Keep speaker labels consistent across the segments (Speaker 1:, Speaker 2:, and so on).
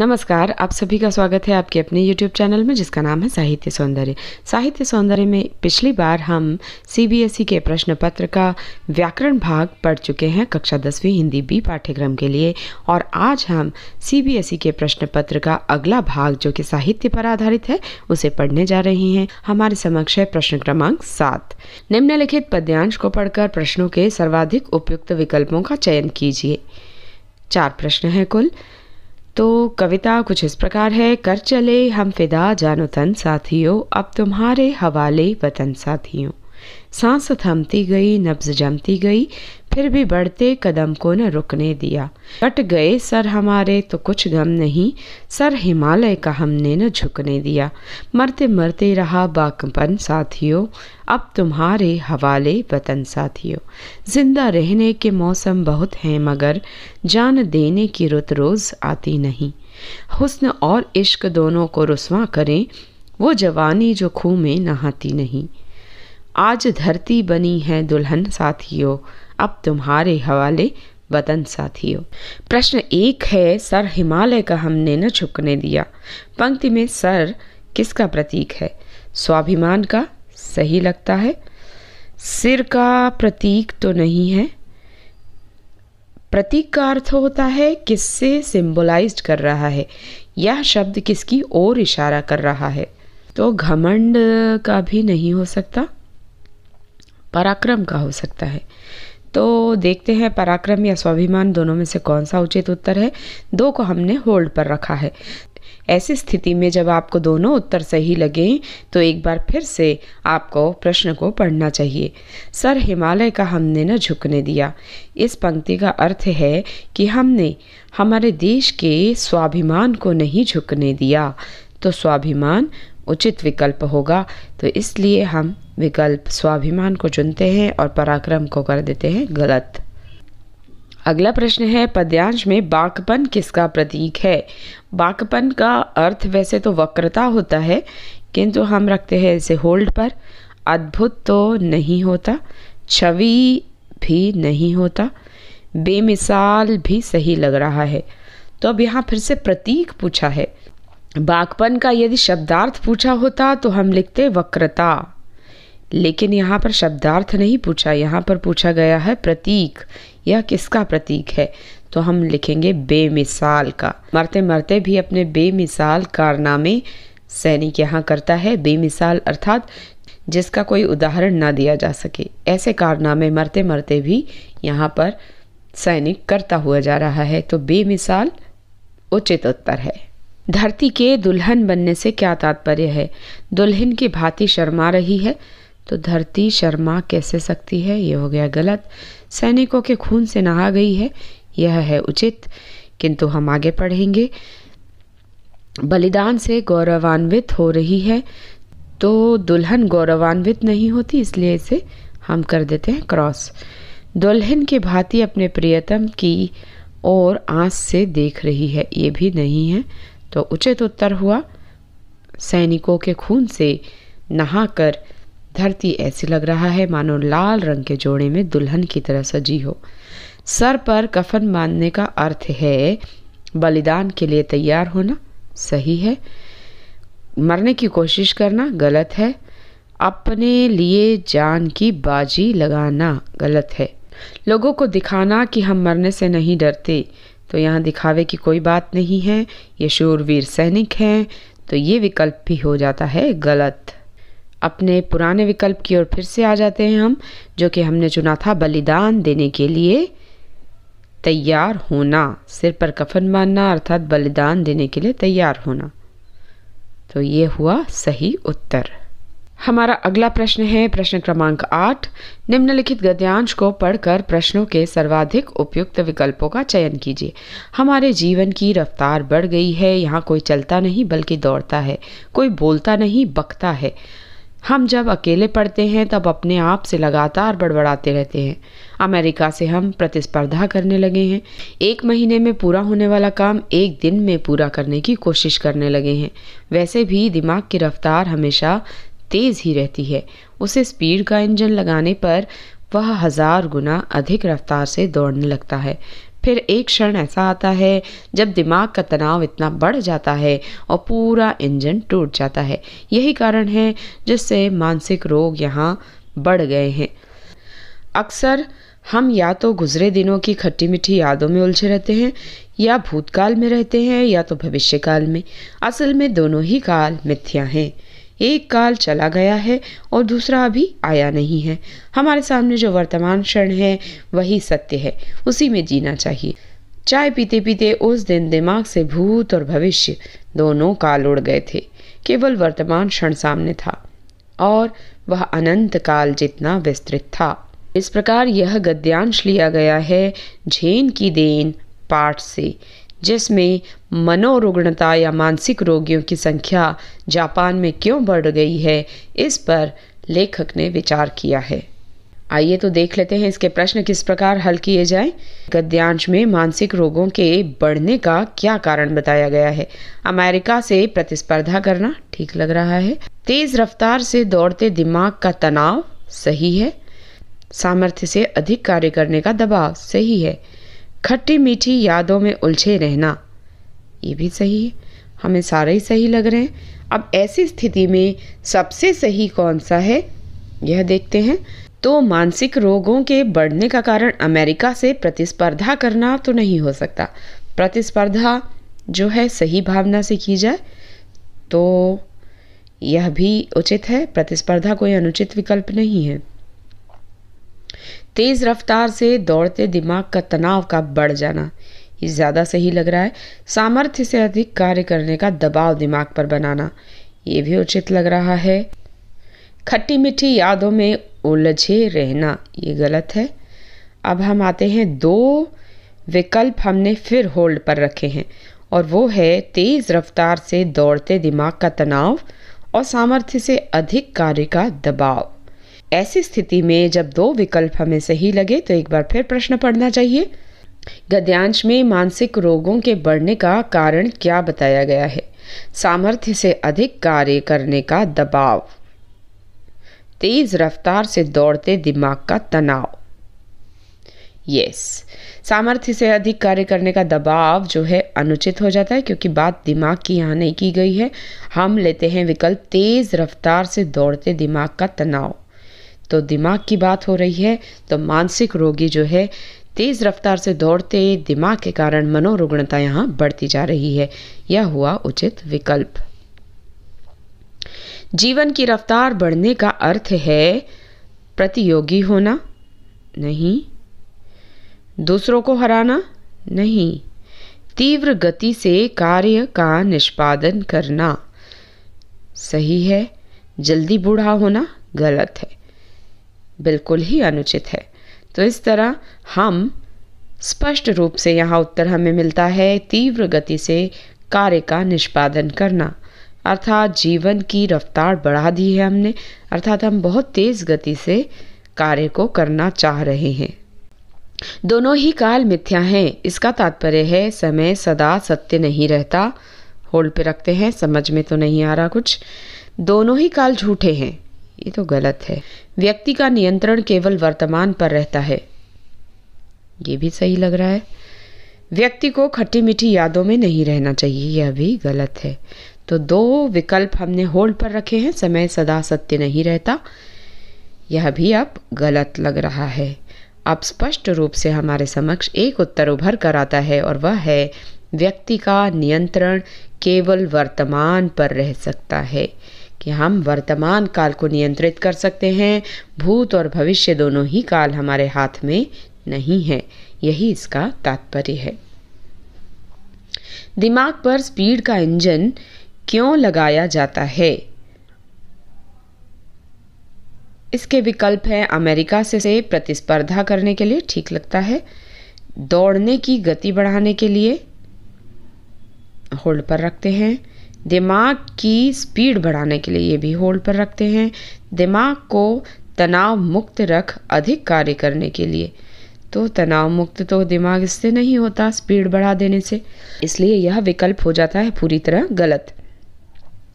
Speaker 1: नमस्कार आप सभी का स्वागत है आपके अपने YouTube चैनल में जिसका नाम है साहित्य सौंदर्य साहित्य सौंदर्य में पिछली बार हम ई e के प्रश्न पत्र का व्याकरण भाग पढ़ चुके हैं कक्षा दसवीं हिंदी बी पाठ्यक्रम के लिए और आज हम ई e के प्रश्न पत्र का अगला भाग जो कि साहित्य पर आधारित है उसे पढ़ने जा रहे हैं हमारे समक्ष है प्रश्न क्रमांक सात निम्नलिखित पद्यांश को पढ़कर प्रश्नों के सर्वाधिक उपयुक्त विकल्पों का चयन कीजिए चार प्रश्न है कुल तो कविता कुछ इस प्रकार है कर चले हम फिदा जानो तन साथियों अब तुम्हारे हवाले वतन साथियों सांस थमती गई नब्ज जमती गई फिर भी बढ़ते कदम को न रुकने दिया कट गए सर हमारे तो कुछ गम नहीं सर हिमालय का हमने न झुकने दिया मरते मरते रहा बाकपन साथियों अब तुम्हारे हवाले वतन साथियों जिंदा रहने के मौसम बहुत हैं मगर जान देने की रुत रोज़ आती नहीं हुस्न और इश्क दोनों को रसवा करें वो जवानी जो खूह में नहाती नहीं आज धरती बनी है दुल्हन साथियों अब तुम्हारे हवाले वतन साथियों प्रश्न एक है सर हिमालय का हमने न झुकने दिया पंक्ति में सर किसका प्रतीक है स्वाभिमान का सही लगता है सिर का प्रतीक तो नहीं है प्रतीक का अर्थ होता है किससे सिंबलाइज कर रहा है यह शब्द किसकी ओर इशारा कर रहा है तो घमंड का भी नहीं हो सकता पराक्रम का हो सकता है तो देखते हैं पराक्रम या स्वाभिमान दोनों में से कौन सा उचित उत्तर है दो को हमने होल्ड पर रखा है ऐसी स्थिति में जब आपको दोनों उत्तर सही लगें तो एक बार फिर से आपको प्रश्न को पढ़ना चाहिए सर हिमालय का हमने न झुकने दिया इस पंक्ति का अर्थ है कि हमने हमारे देश के स्वाभिमान को नहीं झुकने दिया तो स्वाभिमान उचित विकल्प होगा तो इसलिए हम विकल्प स्वाभिमान को चुनते हैं और पराक्रम को कर देते हैं गलत अगला प्रश्न है पद्यांश में बाकपन किसका प्रतीक है बाकपन का अर्थ वैसे तो वक्रता होता है किंतु हम रखते हैं इसे होल्ड पर अद्भुत तो नहीं होता छवि भी नहीं होता बेमिसाल भी सही लग रहा है तो अब यहाँ फिर से प्रतीक पूछा है बागपन का यदि शब्दार्थ पूछा होता तो हम लिखते वक्रता लेकिन यहाँ पर शब्दार्थ नहीं पूछा यहाँ पर पूछा गया है प्रतीक यह किसका प्रतीक है तो हम लिखेंगे बेमिसाल का मरते मरते भी अपने बेमिसाल कारनामे सैनिक यहाँ करता है बेमिसाल अर्थात जिसका कोई उदाहरण ना दिया जा सके ऐसे कारनामे मरते मरते भी यहाँ पर सैनिक करता हुआ जा रहा है तो बेमिसाल उचित उत्तर है धरती के दुल्हन बनने से क्या तात्पर्य है दुल्हन की भांति शर्मा रही है तो धरती शर्मा कैसे सकती है ये हो गया गलत सैनिकों के खून से नहा गई है यह है उचित किंतु हम आगे पढ़ेंगे बलिदान से गौरवान्वित हो रही है तो दुल्हन गौरवान्वित नहीं होती इसलिए इसे हम कर देते हैं क्रॉस दुल्हन की भांति अपने प्रियतम की और आंस से देख रही है ये भी नहीं है तो उचित उत्तर हुआ सैनिकों के खून से नहाकर धरती ऐसी लग रहा है मानो लाल रंग के जोड़े में दुल्हन की तरह सजी हो सर पर कफन बांधने का अर्थ है बलिदान के लिए तैयार होना सही है मरने की कोशिश करना गलत है अपने लिए जान की बाजी लगाना गलत है लोगों को दिखाना कि हम मरने से नहीं डरते तो यहाँ दिखावे की कोई बात नहीं है ये शूरवीर सैनिक हैं तो ये विकल्प भी हो जाता है गलत अपने पुराने विकल्प की ओर फिर से आ जाते हैं हम जो कि हमने चुना था बलिदान देने के लिए तैयार होना सिर पर कफन बांधना अर्थात बलिदान देने के लिए तैयार होना तो ये हुआ सही उत्तर हमारा अगला प्रश्न है प्रश्न क्रमांक आठ निम्नलिखित गद्यांश को पढ़कर प्रश्नों के सर्वाधिक उपयुक्त विकल्पों का चयन कीजिए हमारे जीवन की रफ्तार बढ़ गई है यहाँ कोई चलता नहीं बल्कि दौड़ता है कोई बोलता नहीं बकता है हम जब अकेले पढ़ते हैं तब अपने आप से लगातार बड़बड़ाते रहते हैं अमेरिका से हम प्रतिस्पर्धा करने लगे हैं एक महीने में पूरा होने वाला काम एक दिन में पूरा करने की कोशिश करने लगे हैं वैसे भी दिमाग की रफ्तार हमेशा तेज़ ही रहती है उसे स्पीड का इंजन लगाने पर वह हज़ार गुना अधिक रफ्तार से दौड़ने लगता है फिर एक क्षण ऐसा आता है जब दिमाग का तनाव इतना बढ़ जाता है और पूरा इंजन टूट जाता है यही कारण है जिससे मानसिक रोग यहाँ बढ़ गए हैं अक्सर हम या तो गुजरे दिनों की खट्टी मीठी यादों में उलझे रहते हैं या भूतकाल में रहते हैं या तो भविष्यकाल में असल में दोनों ही काल मिथ्या हैं एक काल चला गया है और दूसरा अभी आया नहीं है हमारे सामने जो वर्तमान क्षण है वही सत्य है उसी में जीना चाहिए चाय पीते पीते उस दिन दिमाग से भूत और भविष्य दोनों काल उड़ गए थे केवल वर्तमान क्षण सामने था और वह अनंत काल जितना विस्तृत था इस प्रकार यह गद्यांश लिया गया है झेन की देन पाठ से जिसमें मनोरुग्णता या मानसिक रोगियों की संख्या जापान में क्यों बढ़ गई है इस पर लेखक ने विचार किया है आइए तो देख लेते हैं इसके प्रश्न किस प्रकार हल किए जाए गद्यांश में मानसिक रोगों के बढ़ने का क्या कारण बताया गया है अमेरिका से प्रतिस्पर्धा करना ठीक लग रहा है तेज रफ्तार से दौड़ते दिमाग का तनाव सही है सामर्थ्य से अधिक कार्य करने का दबाव सही है खट्टी मीठी यादों में उलझे रहना ये भी सही है हमें सारे ही सही लग रहे हैं अब ऐसी स्थिति में सबसे सही कौन सा है यह देखते हैं तो मानसिक रोगों के बढ़ने का कारण अमेरिका से प्रतिस्पर्धा करना तो नहीं हो सकता प्रतिस्पर्धा जो है सही भावना से की जाए तो यह भी उचित है प्रतिस्पर्धा कोई अनुचित विकल्प नहीं है तेज़ रफ्तार से दौड़ते दिमाग का तनाव का बढ़ जाना ये ज़्यादा सही लग रहा है सामर्थ्य से अधिक कार्य करने का दबाव दिमाग पर बनाना ये भी उचित लग रहा है खट्टी मीठी यादों में उलझे रहना ये गलत है अब हम आते हैं दो विकल्प हमने फिर होल्ड पर रखे हैं और वो है तेज़ रफ्तार से दौड़ते दिमाग का तनाव और सामर्थ्य से अधिक कार्य का दबाव ऐसी स्थिति में जब दो विकल्प हमें सही लगे तो एक बार फिर प्रश्न पढ़ना चाहिए गद्यांश में मानसिक रोगों के बढ़ने का कारण क्या बताया गया है सामर्थ्य से अधिक कार्य करने का दबाव तेज रफ्तार से दौड़ते दिमाग का तनाव यस सामर्थ्य से अधिक कार्य करने का दबाव जो है अनुचित हो जाता है क्योंकि बात दिमाग की यहाँ नहीं की गई है हम लेते हैं विकल्प तेज़ रफ्तार से दौड़ते दिमाग का तनाव तो दिमाग की बात हो रही है तो मानसिक रोगी जो है तेज़ रफ्तार से दौड़ते दिमाग के कारण मनोरुग्णता यहाँ बढ़ती जा रही है यह हुआ उचित विकल्प जीवन की रफ्तार बढ़ने का अर्थ है प्रतियोगी होना नहीं दूसरों को हराना नहीं तीव्र गति से कार्य का निष्पादन करना सही है जल्दी बूढ़ा होना गलत है बिल्कुल ही अनुचित है तो इस तरह हम स्पष्ट रूप से यहाँ उत्तर हमें मिलता है तीव्र गति से कार्य का निष्पादन करना अर्थात जीवन की रफ्तार बढ़ा दी है हमने अर्थात हम बहुत तेज़ गति से कार्य को करना चाह रहे हैं दोनों ही काल मिथ्या हैं इसका तात्पर्य है समय सदा सत्य नहीं रहता होल्ड पे रखते हैं समझ में तो नहीं आ रहा कुछ दोनों ही काल झूठे हैं ये तो गलत है व्यक्ति का नियंत्रण केवल वर्तमान पर रहता है ये भी सही लग रहा है व्यक्ति को खट्टी मीठी यादों में नहीं रहना चाहिए यह भी गलत है तो दो विकल्प हमने होल्ड पर रखे हैं समय सदा सत्य नहीं रहता यह भी अब गलत लग रहा है अब स्पष्ट रूप से हमारे समक्ष एक उत्तर उभर कर आता है और वह है व्यक्ति का नियंत्रण केवल वर्तमान पर रह सकता है कि हम वर्तमान काल को नियंत्रित कर सकते हैं भूत और भविष्य दोनों ही काल हमारे हाथ में नहीं है यही इसका तात्पर्य है दिमाग पर स्पीड का इंजन क्यों लगाया जाता है इसके विकल्प हैं अमेरिका से, से प्रतिस्पर्धा करने के लिए ठीक लगता है दौड़ने की गति बढ़ाने के लिए होल्ड पर रखते हैं दिमाग की स्पीड बढ़ाने के लिए ये भी होल्ड पर रखते हैं दिमाग को तनाव मुक्त रख अधिक कार्य करने के लिए तो तनाव मुक्त तो दिमाग इससे नहीं होता स्पीड बढ़ा देने से इसलिए यह विकल्प हो जाता है पूरी तरह गलत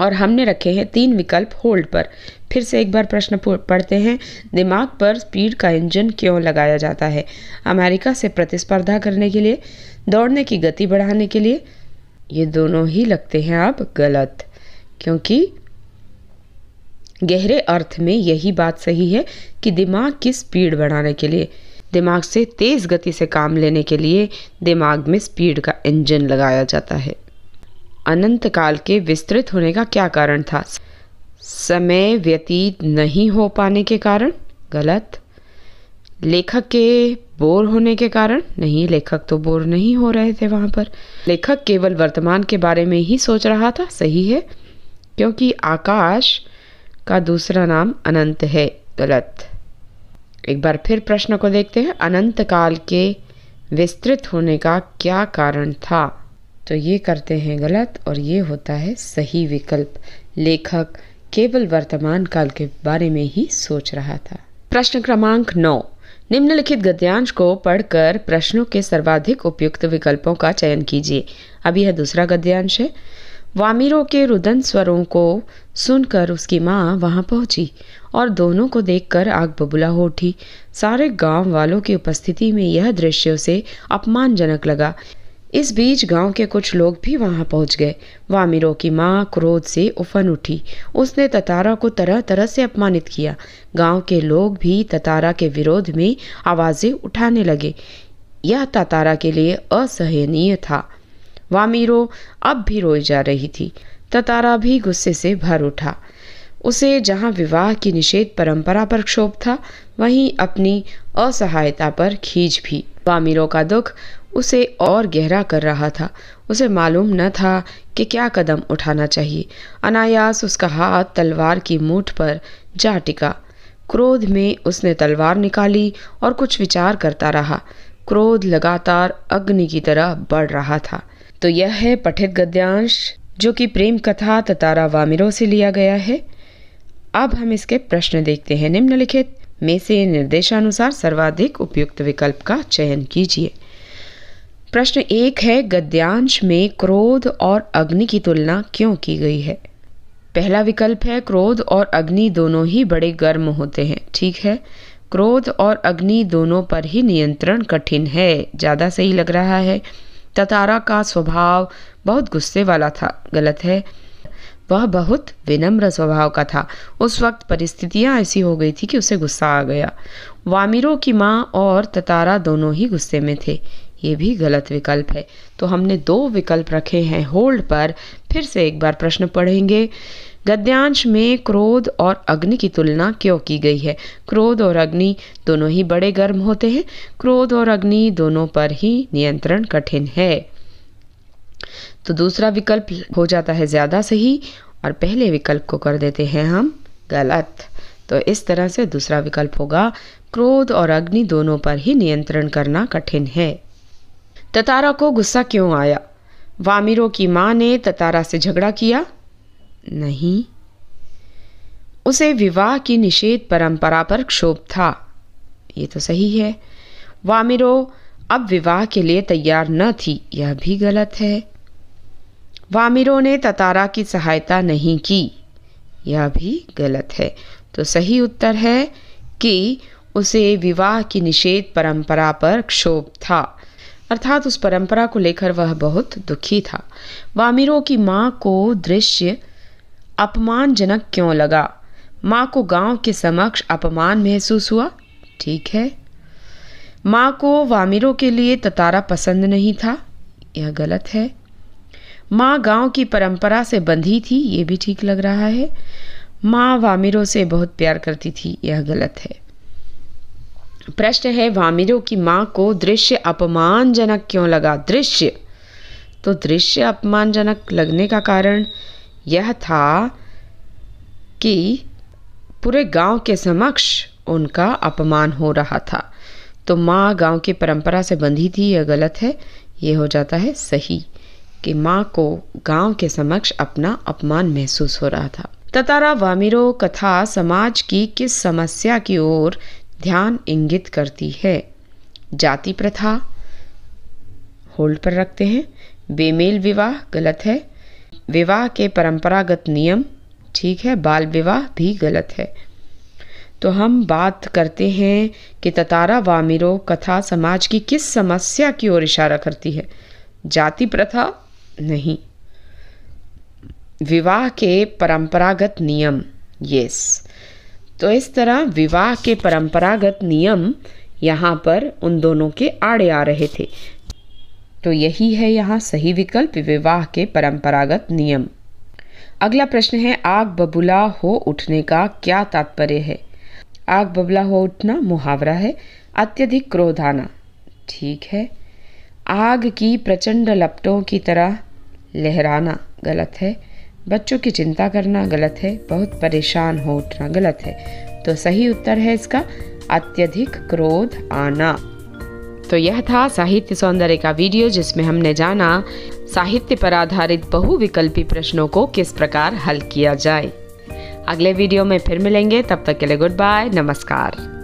Speaker 1: और हमने रखे हैं तीन विकल्प होल्ड पर फिर से एक बार प्रश्न पढ़ते हैं दिमाग पर स्पीड का इंजन क्यों लगाया जाता है अमेरिका से प्रतिस्पर्धा करने के लिए दौड़ने की गति बढ़ाने के लिए ये दोनों ही लगते हैं आप गलत क्योंकि गहरे अर्थ में यही बात सही है कि दिमाग की स्पीड बढ़ाने के लिए दिमाग से तेज़ गति से काम लेने के लिए दिमाग में स्पीड का इंजन लगाया जाता है अनंत काल के विस्तृत होने का क्या कारण था समय व्यतीत नहीं हो पाने के कारण गलत लेखक के बोर होने के कारण नहीं लेखक तो बोर नहीं हो रहे थे वहां पर लेखक केवल वर्तमान के बारे में ही सोच रहा था सही है क्योंकि आकाश का दूसरा नाम अनंत है गलत एक बार फिर प्रश्न को देखते हैं अनंत काल के विस्तृत होने का क्या कारण था तो ये करते हैं गलत और ये होता है सही विकल्प लेखक केवल वर्तमान काल के बारे में ही सोच रहा था प्रश्न क्रमांक नौ निम्नलिखित गद्यांश को पढ़कर प्रश्नों के सर्वाधिक उपयुक्त विकल्पों का चयन कीजिए अब यह दूसरा गद्यांश है वामिरों के रुदन स्वरों को सुनकर उसकी माँ वहाँ पहुँची और दोनों को देखकर आग बबूला हो उठी सारे गांव वालों की उपस्थिति में यह दृश्य उसे अपमानजनक लगा इस बीच गांव के कुछ लोग भी वहां पहुंच गए वामिरों की माँ क्रोध से उफन उठी उसने ततारा को तरह तरह से अपमानित किया गांव के लोग भी ततारा के विरोध में आवाज़ें उठाने लगे यह ततारा के लिए असहनीय था वामिरो अब भी रोई जा रही थी ततारा भी गुस्से से भर उठा उसे जहाँ विवाह की निषेध परंपरा पर क्षोभ था वहीं अपनी असहायता पर खींच भी वामिरों का दुख उसे और गहरा कर रहा था उसे मालूम न था कि क्या कदम उठाना चाहिए अनायास उसका हाथ तलवार की मूठ पर जा टिका क्रोध में उसने तलवार निकाली और कुछ विचार करता रहा क्रोध लगातार अग्नि की तरह बढ़ रहा था तो यह है पठित गद्यांश जो कि प्रेम कथा ततारा वामिरो से लिया गया है अब हम इसके प्रश्न देखते हैं निम्नलिखित में से निर्देशानुसार सर्वाधिक उपयुक्त विकल्प का चयन कीजिए प्रश्न एक है गद्यांश में क्रोध और अग्नि की तुलना क्यों की गई है पहला विकल्प है क्रोध और अग्नि दोनों ही बड़े गर्म होते हैं ठीक है क्रोध और अग्नि दोनों पर ही नियंत्रण कठिन है ज़्यादा सही लग रहा है ततारा का स्वभाव बहुत गुस्से वाला था गलत है वह बहुत विनम्र स्वभाव का था उस वक्त परिस्थितियाँ ऐसी हो गई थी कि उसे गुस्सा आ गया वामिरों की माँ और ततारा दोनों ही गुस्से में थे ये भी गलत विकल्प है तो हमने दो विकल्प रखे हैं होल्ड पर फिर से एक बार प्रश्न पढ़ेंगे गद्यांश में क्रोध और अग्नि की तुलना क्यों की गई है क्रोध और अग्नि दोनों ही बड़े गर्म होते हैं क्रोध और अग्नि दोनों पर ही नियंत्रण कठिन है तो दूसरा विकल्प हो जाता है ज़्यादा सही और पहले विकल्प को कर देते हैं हम गलत तो इस तरह से दूसरा विकल्प होगा क्रोध और अग्नि दोनों पर ही नियंत्रण करना कठिन है ततारा को गुस्सा क्यों आया वामिरों की माँ ने ततारा से झगड़ा किया नहीं उसे विवाह की निषेध परंपरा पर क्षोभ था ये तो सही है वामिरो अब विवाह के लिए तैयार न थी यह भी गलत है वामिरो ने ततारा की सहायता नहीं की यह भी गलत है तो सही उत्तर है कि उसे विवाह की निषेध परंपरा पर क्षोभ था अर्थात उस परंपरा को लेकर वह बहुत दुखी था वामिरों की माँ को दृश्य अपमानजनक क्यों लगा माँ को गांव के समक्ष अपमान महसूस हुआ ठीक है माँ को वामिरों के लिए ततारा पसंद नहीं था यह गलत है माँ गांव की परंपरा से बंधी थी ये भी ठीक लग रहा है माँ वामिरों से बहुत प्यार करती थी यह गलत है प्रश्न है वामिरों की माँ को दृश्य अपमानजनक क्यों लगा दृश्य तो दृश्य अपमानजनक लगने का कारण यह था कि पूरे गांव के समक्ष उनका अपमान हो रहा था तो माँ गांव की परंपरा से बंधी थी यह गलत है ये हो जाता है सही कि माँ को गांव के समक्ष अपना अपमान महसूस हो रहा था ततारा वामिरो कथा समाज की किस समस्या की ओर ध्यान इंगित करती है जाति प्रथा होल्ड पर रखते हैं बेमेल विवाह गलत है विवाह के परंपरागत नियम ठीक है बाल विवाह भी गलत है तो हम बात करते हैं कि ततारा वामिरो कथा समाज की किस समस्या की ओर इशारा करती है जाति प्रथा नहीं विवाह के परंपरागत नियम यस तो इस तरह विवाह के परंपरागत नियम यहाँ पर उन दोनों के आड़े आ रहे थे तो यही है यहाँ सही विकल्प विवाह के परंपरागत नियम अगला प्रश्न है आग बबुला हो उठने का क्या तात्पर्य है आग बबुला हो उठना मुहावरा है अत्यधिक क्रोध आना ठीक है आग की प्रचंड लपटों की तरह लहराना गलत है बच्चों की चिंता करना गलत है बहुत परेशान हो उठना गलत है तो सही उत्तर है इसका अत्यधिक क्रोध आना तो यह था साहित्य सौंदर्य का वीडियो जिसमें हमने जाना साहित्य पर आधारित बहुविकल्पी प्रश्नों को किस प्रकार हल किया जाए अगले वीडियो में फिर मिलेंगे तब तक के लिए गुड बाय नमस्कार